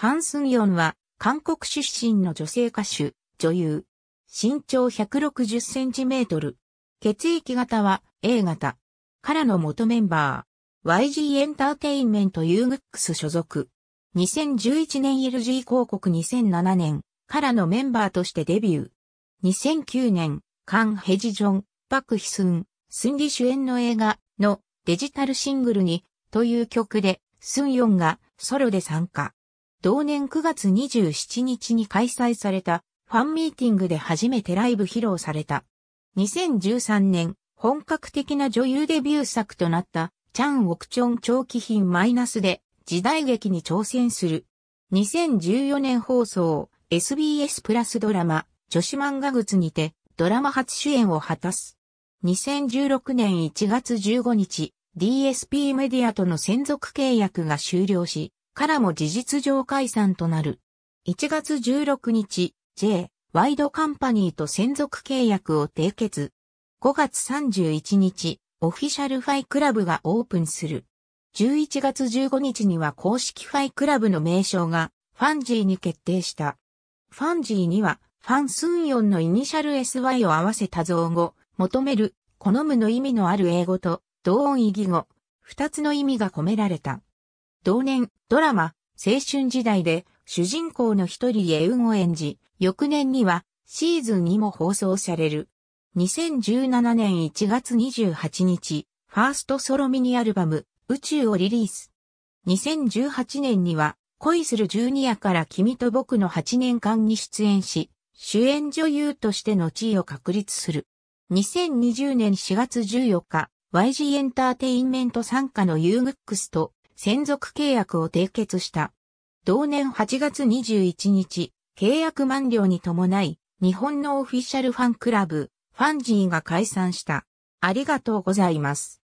ハン・スンヨンは、韓国出身の女性歌手、女優。身長160センチメートル。血液型は A 型。からの元メンバー。YG エンターテインメント UGX 所属。2011年 LG 広告2007年からのメンバーとしてデビュー。2009年、カン・ヘジジョン、パク・ヒスン、スンリ主演の映画のデジタルシングルにという曲で、スンヨンがソロで参加。同年9月27日に開催されたファンミーティングで初めてライブ披露された。2013年、本格的な女優デビュー作となったチャン・オクチョン長期品マイナスで時代劇に挑戦する。2014年放送 SBS プラスドラマ女子漫画靴にてドラマ初主演を果たす。2016年1月15日 DSP メディアとの専属契約が終了し、からも事実上解散となる。1月16日、J、ワイドカンパニーと専属契約を締結。5月31日、オフィシャルファイクラブがオープンする。11月15日には公式ファイクラブの名称がファンジーに決定した。ファンジーにはファンスンヨンのイニシャル SY を合わせた造語、求める、好むの意味のある英語と同音異義語、二つの意味が込められた。同年、ドラマ、青春時代で、主人公の一人エウンを演じ、翌年には、シーズンにも放送される。2017年1月28日、ファーストソロミニアルバム、宇宙をリリース。2018年には、恋するジュニアから君と僕の8年間に出演し、主演女優としての地位を確立する。2020年4月14日、YG エンターテインメント参加の u ックスと専属契約を締結した。同年8月21日、契約満了に伴い、日本のオフィシャルファンクラブ、ファンジーが解散した。ありがとうございます。